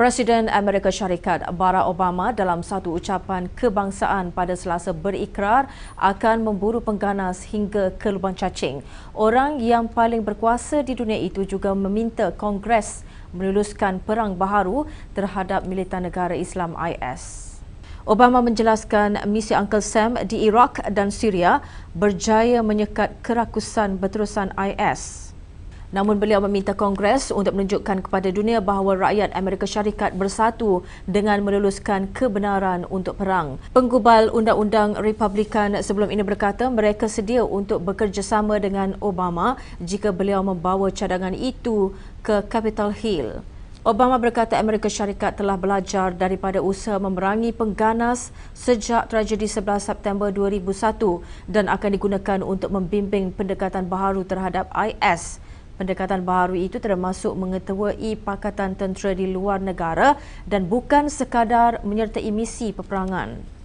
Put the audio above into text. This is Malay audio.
Presiden Amerika Syarikat Barack Obama dalam satu ucapan kebangsaan pada selasa berikrar akan memburu pengganas hingga ke lubang cacing. Orang yang paling berkuasa di dunia itu juga meminta Kongres meluluskan perang baharu terhadap militan negara Islam IS. Obama menjelaskan misi Uncle Sam di Iraq dan Syria berjaya menyekat kerakusan berterusan IS. Namun beliau meminta Kongres untuk menunjukkan kepada dunia bahawa rakyat Amerika Syarikat bersatu dengan meluluskan kebenaran untuk perang. Penggubal Undang-Undang Republikan sebelum ini berkata mereka sedia untuk bekerjasama dengan Obama jika beliau membawa cadangan itu ke Capitol Hill. Obama berkata Amerika Syarikat telah belajar daripada usaha memerangi pengganas sejak tragedi 11 September 2001 dan akan digunakan untuk membimbing pendekatan baharu terhadap IS. Pendekatan baru itu termasuk mengetuai pakatan tentera di luar negara dan bukan sekadar menyertai misi peperangan.